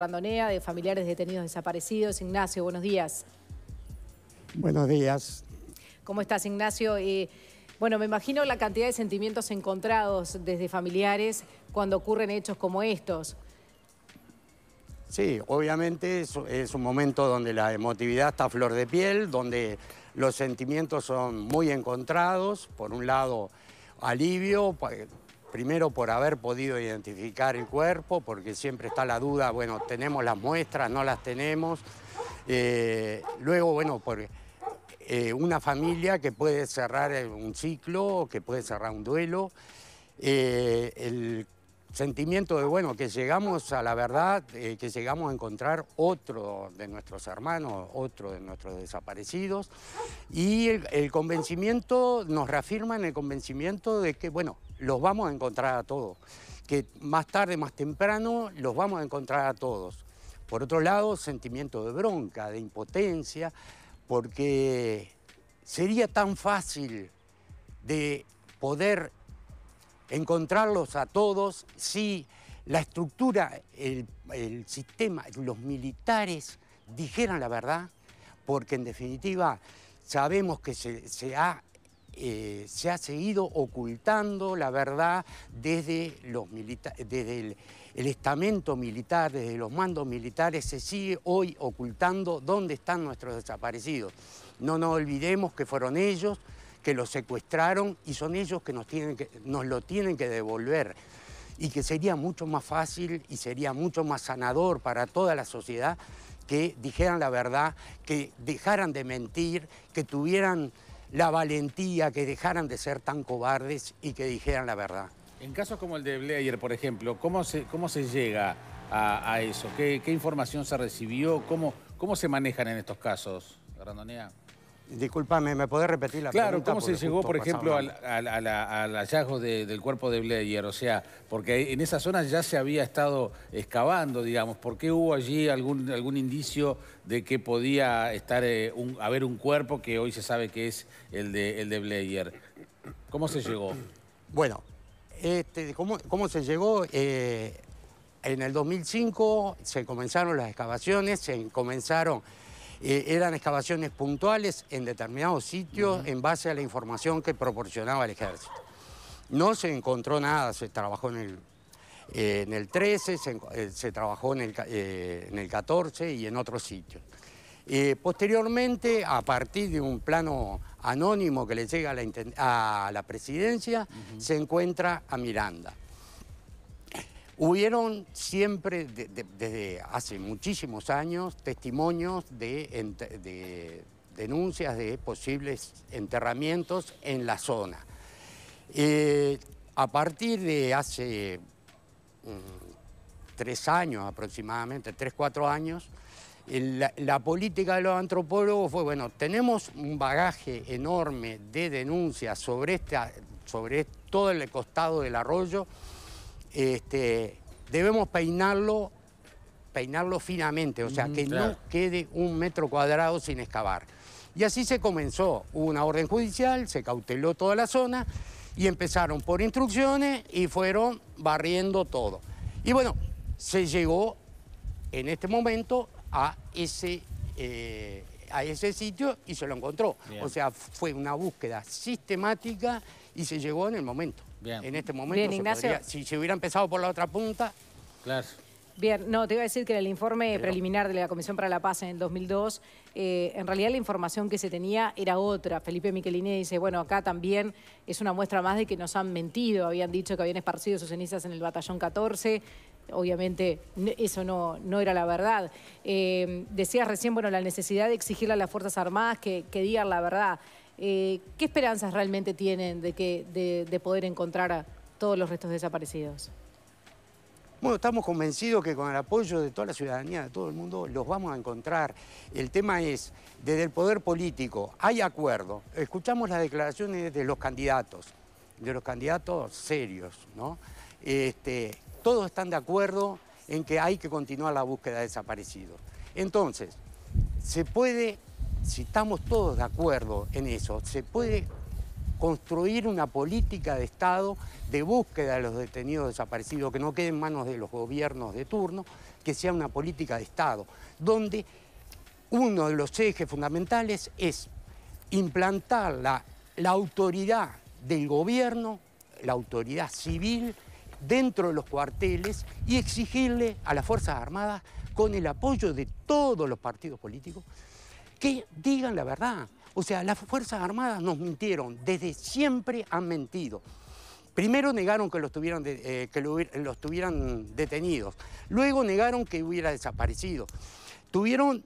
Randonea, de familiares detenidos desaparecidos. Ignacio, buenos días. Buenos días. ¿Cómo estás, Ignacio? Eh, bueno, me imagino la cantidad de sentimientos encontrados desde familiares cuando ocurren hechos como estos. Sí, obviamente es, es un momento donde la emotividad está a flor de piel, donde los sentimientos son muy encontrados. Por un lado, alivio, primero por haber podido identificar el cuerpo, porque siempre está la duda, bueno, tenemos las muestras, no las tenemos. Eh, luego, bueno, por eh, una familia que puede cerrar eh, un ciclo, que puede cerrar un duelo. el sentimiento de, bueno, que llegamos a la verdad, que llegamos a encontrar otro de nuestros hermanos, otro de nuestros desaparecidos. Y el, el convencimiento, nos reafirma en el convencimiento de que, bueno, los vamos a encontrar a todos, que más tarde, más temprano, los vamos a encontrar a todos. Por otro lado, sentimiento de bronca, de impotencia, porque sería tan fácil de poder encontrarlos a todos si la estructura, el, sistema, los militares dijeran la verdad, porque en definitiva sabemos que se, se ha eh, se ha seguido ocultando la verdad desde, los desde el, estamento militar, desde los mandos militares, se sigue hoy ocultando dónde están nuestros desaparecidos. No nos olvidemos que fueron ellos que los secuestraron y son ellos que nos, tienen que, nos lo tienen que devolver y que sería mucho más fácil y sería mucho más sanador para toda la sociedad que dijeran la verdad, que dejaran de mentir, que tuvieran la valentía, que dejaran de ser tan cobardes y que dijeran la verdad. En casos como el de Blair, por ejemplo, ¿cómo se, llega a, eso? ¿Qué, información se recibió? ¿Cómo, ¿Cómo se manejan en estos casos, Disculpame, ¿me podés repetir la pregunta? Claro, ¿cómo se llegó, por ejemplo, al, hallazgo del cuerpo de Bleier? O sea, porque en esa zona ya se había estado excavando, digamos. ¿Por qué hubo allí algún, algún indicio de que podía estar eh, haber un cuerpo que hoy se sabe que es el de, el de ¿Cómo se llegó? Bueno, este, ¿cómo, se llegó? Eh, en el 2005 se comenzaron las excavaciones, se comenzaron eh, eran excavaciones puntuales en determinados sitios en base a la información que proporcionaba el ejército. No se encontró nada, se trabajó en el, 13, eh, eh, se, trabajó en el, 14 y en otros sitios. posteriormente, a partir de un plano anónimo que le llega a la, presidencia, se encuentra a Miranda. Hubieron siempre, desde hace muchísimos años, testimonios de, denuncias de posibles enterramientos en la zona. Eh, a partir de hace mm, tres años aproximadamente, tres, cuatro años, la, política de los antropólogos fue, bueno, tenemos un bagaje enorme de denuncias sobre, sobre todo el costado del arroyo, este, debemos peinarlo, peinarlo finamente, o sea, que no quede un metro cuadrado sin excavar. Y así se comenzó. una orden judicial, se cauteló toda la zona y empezaron por instrucciones y fueron barriendo todo. Y bueno, se llegó en este momento a ese, eh, a ese sitio y se lo encontró. O sea, fue una búsqueda sistemática y se llegó en el momento. En este momento, si se hubiera empezado por la otra punta... Claro. Bien, no, te iba a decir que en el informe preliminar de la Comisión para la Paz en el 2002, eh, en realidad la información que se tenía era otra. Felipe Micheliné dice, bueno, acá también es una muestra más de que nos han mentido, habían dicho que habían esparcido sus cenizas en el batallón 14, obviamente eso no, no era la verdad. Eh, decías recién, bueno, la necesidad de exigirle a las Fuerzas Armadas que digan la verdad. Eh, ¿Qué esperanzas realmente tienen de, que, de, poder encontrar a todos los restos desaparecidos? Bueno, estamos convencidos que con el apoyo de toda la ciudadanía, de todo el mundo, los vamos a encontrar. El tema es, desde el poder político, hay acuerdo. Escuchamos las declaraciones de los candidatos, de los candidatos serios, ¿no? Este, todos están de acuerdo en que hay que continuar la búsqueda de desaparecidos. Entonces, se puede si estamos todos de acuerdo en eso, se puede construir una política de Estado de búsqueda de los detenidos desaparecidos, que no quede en manos de los gobiernos de turno, que sea una política de Estado, donde uno de los ejes fundamentales es implantar la, la autoridad del gobierno, la autoridad civil, dentro de los cuarteles y exigirle a las Fuerzas Armadas, con el apoyo de todos los partidos políticos, que digan la verdad. O sea, las Fuerzas Armadas nos mintieron, desde siempre han mentido. Primero negaron que los tuvieran, los detenidos, luego negaron que hubiera desaparecido. Tuvieron,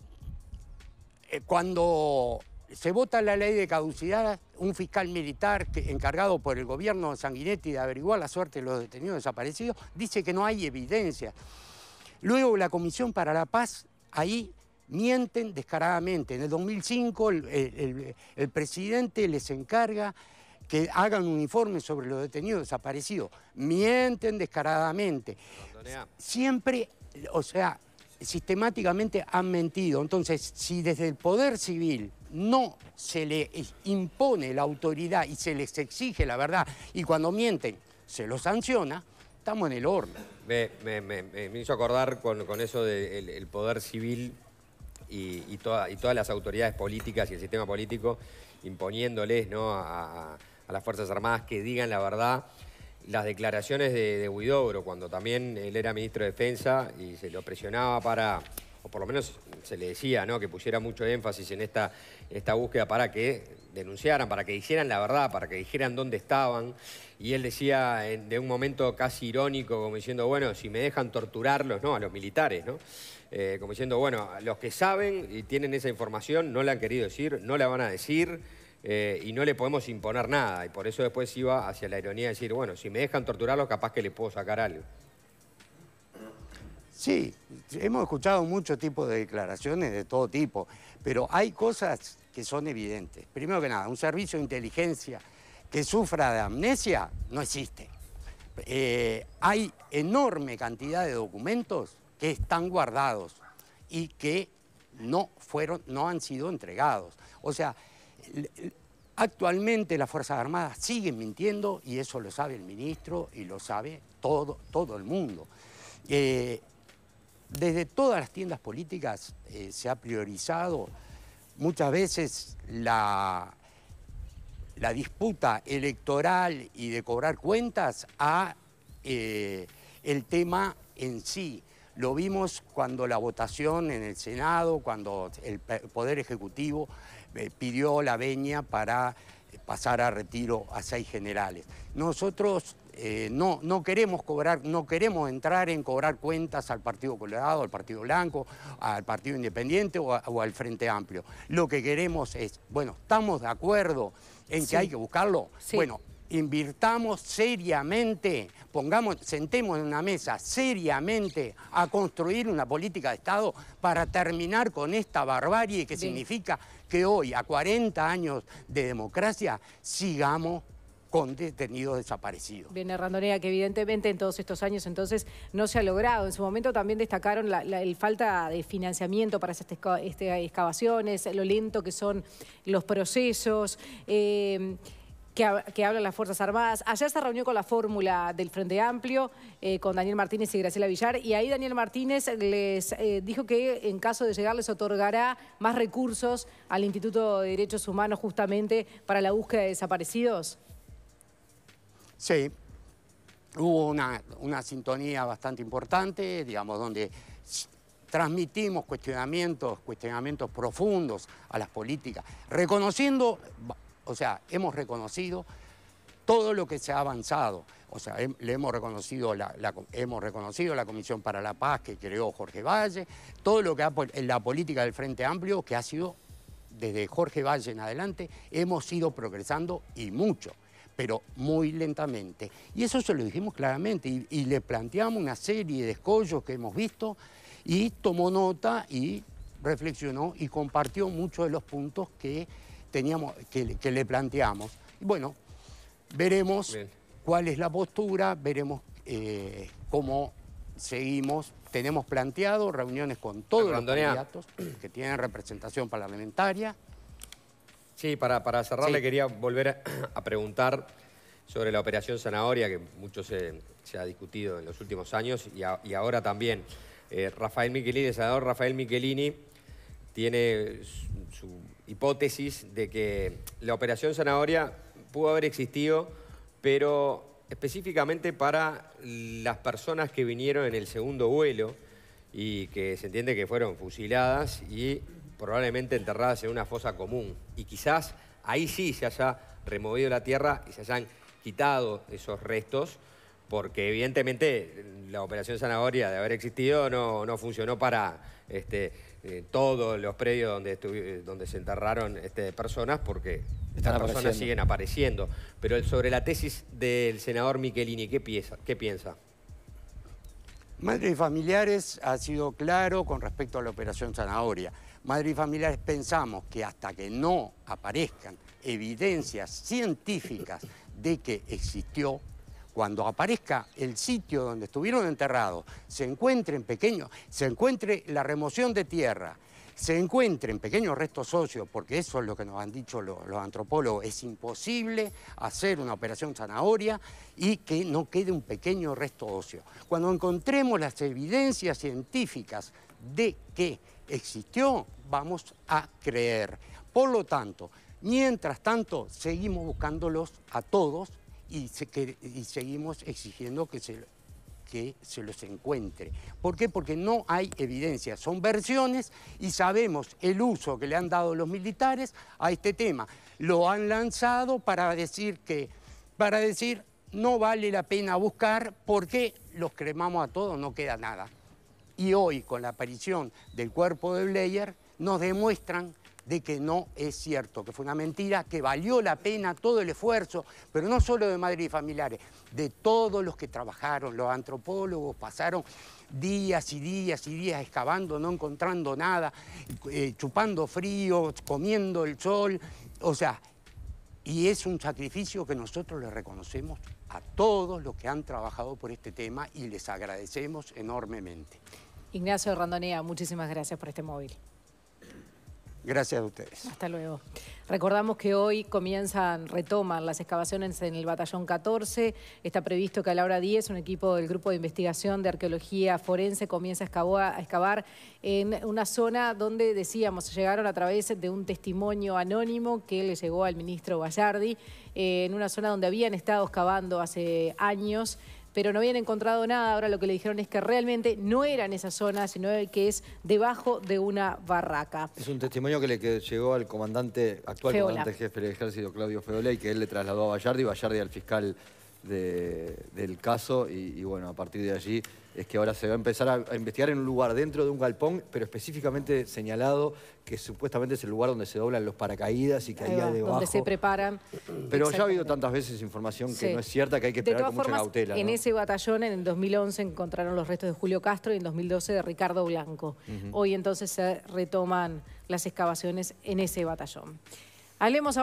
eh, cuando se vota la ley de caducidad, un fiscal militar encargado por el gobierno de Sanguinetti de averiguar la suerte de los detenidos desaparecidos, dice que no hay evidencia. Luego la Comisión para la Paz ahí mienten descaradamente. En el 2005 el, presidente les encarga que hagan un informe sobre los detenidos desaparecidos. Mienten descaradamente. Siempre, o sea, sistemáticamente han mentido. Entonces, si desde el Poder Civil no se les impone la autoridad y se les exige la verdad, y cuando mienten se los sanciona, estamos en el horno. Me, hizo acordar con, eso del Poder Civil y, todas las autoridades políticas y el sistema político imponiéndoles ¿no? a, las Fuerzas Armadas que digan la verdad. Las declaraciones de, Huidobro, cuando también él era ministro de Defensa y se lo presionaba para o por lo menos se le decía ¿no? que pusiera mucho énfasis en esta, esta búsqueda para que denunciaran, para que dijeran la verdad, para que dijeran dónde estaban. Y él decía de un momento casi irónico, como diciendo, bueno, si me dejan torturarlos, no, a los militares, ¿no? Eh, como diciendo, bueno, los que saben y tienen esa información no la han querido decir, no la van a decir eh, y no le podemos imponer nada. Y por eso después iba hacia la ironía de decir, bueno, si me dejan torturarlos, capaz que le puedo sacar algo. Sí, hemos escuchado muchos tipos de declaraciones de todo tipo, pero hay cosas que son evidentes. Primero que nada, un servicio de inteligencia que sufra de amnesia no existe. Eh, hay enorme cantidad de documentos que están guardados y que no, fueron, no han sido entregados. O sea, actualmente las Fuerzas Armadas siguen mintiendo y eso lo sabe el ministro y lo sabe todo, todo el mundo. Eh, desde todas las tiendas políticas eh, se ha priorizado muchas veces la, la, disputa electoral y de cobrar cuentas a eh, el tema en sí. Lo vimos cuando la votación en el Senado, cuando el Poder Ejecutivo eh, pidió la veña para pasar a retiro a seis generales. Nosotros eh, no, no, queremos cobrar, no queremos entrar en cobrar cuentas al Partido Colorado, al Partido Blanco, al Partido Independiente o, al Frente Amplio. Lo que queremos es, bueno, estamos de acuerdo en que hay que buscarlo. Bueno, invirtamos seriamente, pongamos, sentemos en una mesa seriamente a construir una política de Estado para terminar con esta barbarie que significa que hoy, a 40 años de democracia, sigamos con detenidos desaparecidos. Bien, Randonea, que evidentemente en todos estos años entonces no se ha logrado. En su momento también destacaron la, falta de financiamiento para esas este, excavaciones, lo lento que son los procesos. Eh, que, hablan las Fuerzas Armadas. Ayer se reunió con la fórmula del Frente Amplio, eh, con Daniel Martínez y Graciela Villar, y ahí Daniel Martínez les eh, dijo que en caso de llegar les otorgará más recursos al Instituto de Derechos Humanos justamente para la búsqueda de desaparecidos. Sí, hubo una, sintonía bastante importante, digamos, donde transmitimos cuestionamientos, cuestionamientos profundos a las políticas, reconociendo, o sea, hemos reconocido todo lo que se ha avanzado. O sea, le hemos reconocido la, hemos reconocido la Comisión para la Paz que creó Jorge Valle, todo lo que ha, en la política del Frente Amplio que ha sido, desde Jorge Valle en adelante, hemos ido progresando y mucho pero muy lentamente. Y eso se lo dijimos claramente y, le planteamos una serie de escollos que hemos visto y tomó nota y reflexionó y compartió muchos de los puntos que, teníamos, que, le planteamos. bueno, veremos cuál es la postura, veremos eh, cómo seguimos. Tenemos planteado reuniones con todos los candidatos que tienen representación parlamentaria. Sí, para, para cerrar le quería volver a, preguntar sobre la operación zanahoria que mucho se, ha discutido en los últimos años y, ahora también. Eh, Rafael Michelini, el senador Rafael Michelini, tiene su, su hipótesis de que la operación zanahoria pudo haber existido, pero específicamente para las personas que vinieron en el segundo vuelo y que se entiende que fueron fusiladas y probablemente enterradas en una fosa común. Y quizás ahí sí se haya removido la tierra y se hayan quitado esos restos, porque evidentemente la operación zanahoria de haber existido no, no funcionó para este, eh, todos los predios donde, donde se enterraron este, personas, porque estas personas siguen apareciendo. Pero sobre la tesis del senador Michelini, ¿qué piensa? ¿Qué piensa? Madres y familiares ha sido claro con respecto a la operación zanahoria. Madres y familiares pensamos que hasta que no aparezcan evidencias científicas de que existió, cuando aparezca el sitio donde estuvieron enterrados, se encuentre en pequeños, se encuentre la remoción de tierra, se encuentren pequeños restos óseos, porque eso es lo que nos han dicho los, antropólogos, es imposible hacer una operación zanahoria y que no quede un pequeño resto óseo. Cuando encontremos las evidencias científicas de que existió, vamos a creer. Por lo tanto, mientras tanto, seguimos buscándolos a todos y, seguimos exigiendo que se, que se los encuentre. ¿Por qué? Porque no hay evidencia, son versiones y sabemos el uso que le han dado los militares a este tema. Lo han lanzado para decir que, para decir, no vale la pena buscar porque los cremamos a todos, no queda nada y hoy con la aparición del cuerpo de Bleyer, nos demuestran de que no es cierto, que fue una mentira, que valió la pena todo el esfuerzo, pero no solo de madres y familiares, de todos los que trabajaron, los antropólogos pasaron días y días y días excavando, no encontrando nada, eh, chupando frío, comiendo el sol, o sea, y es un sacrificio que nosotros le reconocemos a todos los que han trabajado por este tema y les agradecemos enormemente. Ignacio Randonea, muchísimas gracias por este móvil. Gracias a ustedes. Hasta luego. Recordamos que hoy comienzan, retoman las excavaciones en el batallón 14. Está previsto que a la hora 10 un equipo del grupo de investigación de arqueología forense comience a excavar en una zona donde, decíamos, llegaron a través de un testimonio anónimo que le llegó al ministro Ballardi, eh, en una zona donde habían estado excavando hace años pero no habían encontrado nada. Ahora lo que le dijeron es que realmente no era en esa zona, sino que es debajo de una barraca. Es un testimonio que le llegó al comandante, actual comandante jefe del ejército, Claudio y que él le trasladó a Vallardi y al fiscal del caso y, bueno, a partir de allí es que ahora se va a empezar a, investigar en un lugar dentro de un galpón, pero específicamente señalado que supuestamente es el lugar donde se doblan los paracaídas y que Donde se preparan. Pero ya ha habido tantas veces información que no es cierta que hay que esperar formas, cautela. En ese batallón en el 2011 encontraron los restos de Julio Castro y en 2012 de Ricardo Blanco. Hoy entonces se retoman las excavaciones en ese batallón. Hablemos ahora